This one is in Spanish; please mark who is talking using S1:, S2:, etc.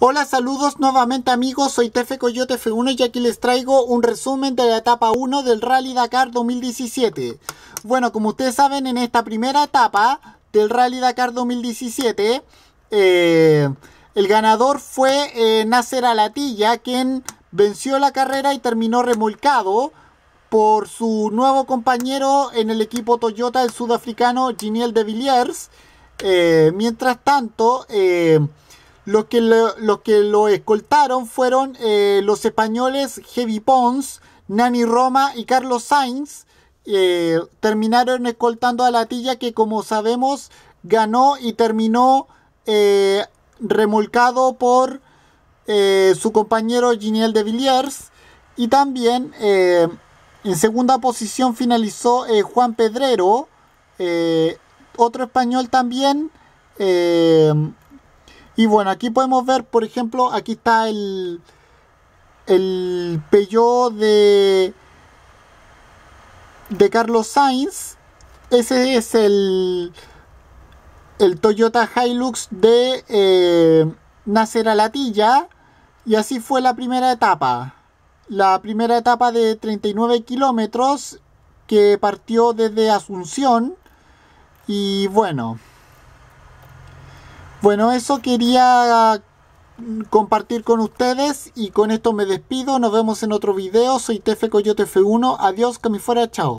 S1: Hola, saludos nuevamente amigos, soy Tefe Coyote F1 y aquí les traigo un resumen de la etapa 1 del Rally Dakar 2017. Bueno, como ustedes saben, en esta primera etapa del Rally Dakar 2017, eh, el ganador fue Nacer eh, Nasser Alatilla, quien venció la carrera y terminó remolcado por su nuevo compañero en el equipo Toyota, el sudafricano Giniel de Villiers. Eh, mientras tanto, lo que lo, que lo escoltaron fueron eh, los españoles Heavy Pons, Nani Roma y Carlos Sainz. Eh, terminaron escoltando a Latilla que como sabemos ganó y terminó eh, remolcado por su compañero Giniel de Villiers. Y también en segunda posición finalizó Juan Pedrero, otro español también. Y bueno, aquí podemos ver, por ejemplo, aquí está el, el Peugeot de, de Carlos Sainz. Ese es el, el Toyota Hilux de eh, Nacer a Latilla. Y así fue la primera etapa. La primera etapa de 39 kilómetros que partió desde Asunción. Y bueno, bueno, eso quería mm, compartir con ustedes y con esto me despido. Nos vemos en otro video. Soy Tefe Coyote F1. Adiós, que me fuera, chao.